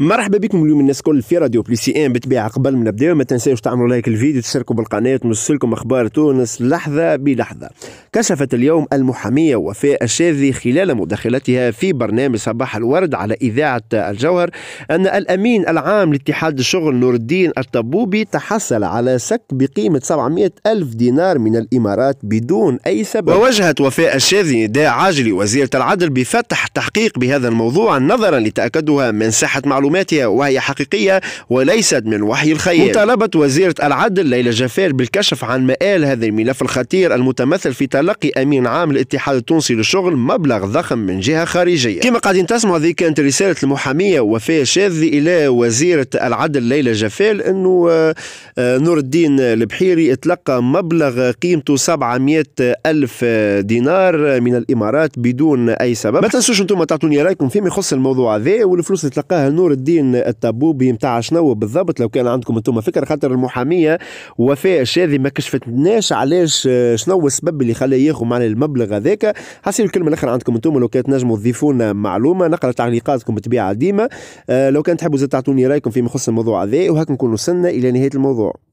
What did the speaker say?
مرحبا بكم اليوم الناس الكل في راديو سي ان بالطبيعه قبل ما نبداو ما تنساوش تعملوا لايك الفيديو تشتركوا بالقناه وتوصلكم اخبار تونس لحظه بلحظه. كشفت اليوم المحاميه وفاء الشاذي خلال مداخلتها في برنامج صباح الورد على اذاعه الجوهر ان الامين العام لاتحاد الشغل نور الدين الطبوبي تحصل على سك بقيمه 700 الف دينار من الامارات بدون اي سبب. ووجهت وفاء الشاذي نداء عاجل وزيره العدل بفتح تحقيق بهذا الموضوع نظرا لتاكدها من صحه معلومات معلوماتها وهي حقيقية وليست من وحي الخيال مطالبة وزيرة العدل ليلى جفير بالكشف عن مآل هذا الملف الخطير المتمثل في تلقي أمين عام الاتحاد التونسي للشغل مبلغ ضخم من جهة خارجية كما قاعدين تسمعوا هذه كانت رسالة المحامية وفاء شاذي إلى وزيرة العدل ليلى جفال أنه آه، آه، نور الدين البحيري اتلقى مبلغ قيمته 700 ألف دينار من الإمارات بدون أي سبب ما تنسوش أنتم تعطوني رأيكم فيما يخص الموضوع هذا والفلوس اللي تلقاها نور الدين الطبوبي نتاع شنو بالضبط لو كان عندكم انتم فكره خاطر المحاميه وفاء الشاذي ما كشفتناش علاش آه، شنو السبب اللي خلاه ياخذ معنا المبلغ هذاك حسيت الكلمه الاخر عندكم انتم لو كان تنجموا تضيفوا لنا معلومه نقرا تعليقاتكم بطبيعه ديما آه، لو كان تحبوا زاد تعطوني رايكم فيما يخص الموضوع هذا وهكا نكون وصلنا الى نهايه الموضوع